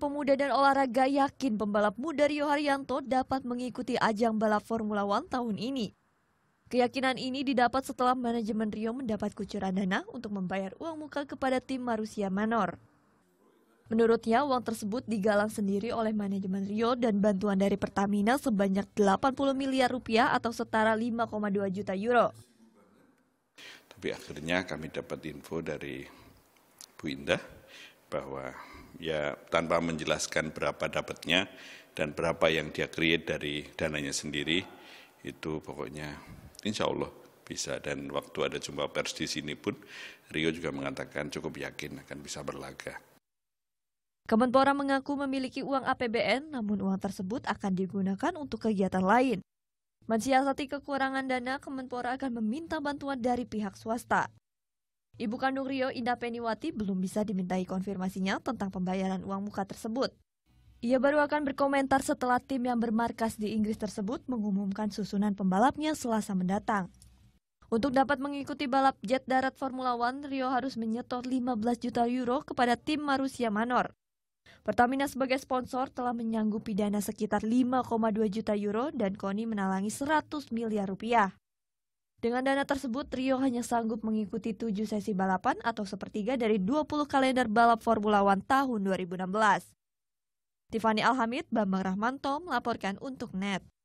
Pemuda dan Olahraga yakin pembalap muda Rio Haryanto dapat mengikuti ajang balap Formula One tahun ini. Keyakinan ini didapat setelah manajemen Rio mendapat kucuran dana untuk membayar uang muka kepada tim Marusia Manor. Menurutnya, uang tersebut digalang sendiri oleh manajemen Rio dan bantuan dari Pertamina sebanyak 80 miliar rupiah atau setara 5,2 juta euro. Tapi akhirnya kami dapat info dari Bu Indah bahwa ya tanpa menjelaskan berapa dapatnya dan berapa yang dia create dari dananya sendiri itu pokoknya insya Allah bisa dan waktu ada jumpa pers di sini pun Rio juga mengatakan cukup yakin akan bisa berlaga. Kemenpora mengaku memiliki uang APBN, namun uang tersebut akan digunakan untuk kegiatan lain. Mensiasati kekurangan dana, Kemenpora akan meminta bantuan dari pihak swasta. Ibu kandung Rio, Indah Peniwati, belum bisa dimintai konfirmasinya tentang pembayaran uang muka tersebut. Ia baru akan berkomentar setelah tim yang bermarkas di Inggris tersebut mengumumkan susunan pembalapnya selasa mendatang. Untuk dapat mengikuti balap jet darat Formula One, Rio harus menyetor 15 juta euro kepada tim Marussia Manor. Pertamina sebagai sponsor telah menyanggupi dana sekitar 5,2 juta euro dan Koni menalangi 100 miliar rupiah. Dengan dana tersebut, Rio hanya sanggup mengikuti tujuh sesi balapan atau sepertiga dari 20 kalender balap Formula One tahun 2016. Tiffany Alhamid, Bambang Rahmanto melaporkan untuk NET.